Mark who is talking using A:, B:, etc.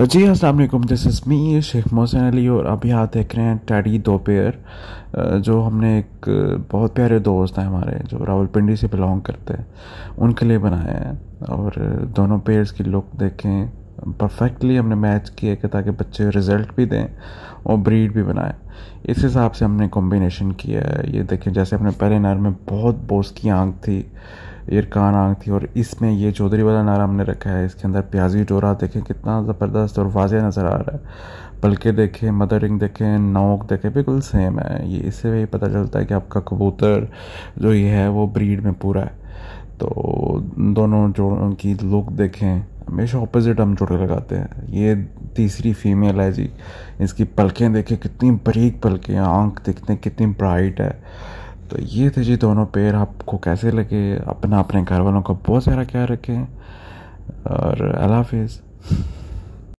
A: जी वालेकुम this is me Sheikh Mohsin Ali और अभी आप देख रहे हैं टैडी पेयर जो हमने एक बहुत प्यारे दोस्त हैं हमारे जो रावलपिंडी से बिलोंग करते हैं उनके लिए बनाया है और दोनों पेयर्स की लुक देखें परफेक्टली हमने मैच किया कि ताकि बच्चे रिज़ल्ट भी दें और ब्रीड भी बनाएं इस हिसाब से हमने कॉम्बिनेशन किया है ये देखें जैसे अपने पहले नर में बहुत बोस की आँख थी इरकान आँख थी और इसमें ये चौधरी वाला नारा हमने रखा है इसके अंदर प्याजी डोरा देखें कितना ज़बरदस्त और वाजह नज़र आ रहा है पलके देखें मदरिंग देखें नोक देखें बिल्कुल सेम है ये इससे भी पता चलता है कि आपका कबूतर जो ये है वो ब्रीड में पूरा है तो दोनों जोड़ों की लुक देखें हमेशा ऑपोजिट हम जोड़े लगाते हैं ये तीसरी फीमेल है जी इसकी पलकें देखें कितनी बरीक पलकें आंख देखते हैं कितनी ब्राइट है तो ये थे जी दोनों पेड़ आपको कैसे लगे अपना अपने घर वालों का बहुत सारा ख्याल रखें और अल्लाह हाफिज़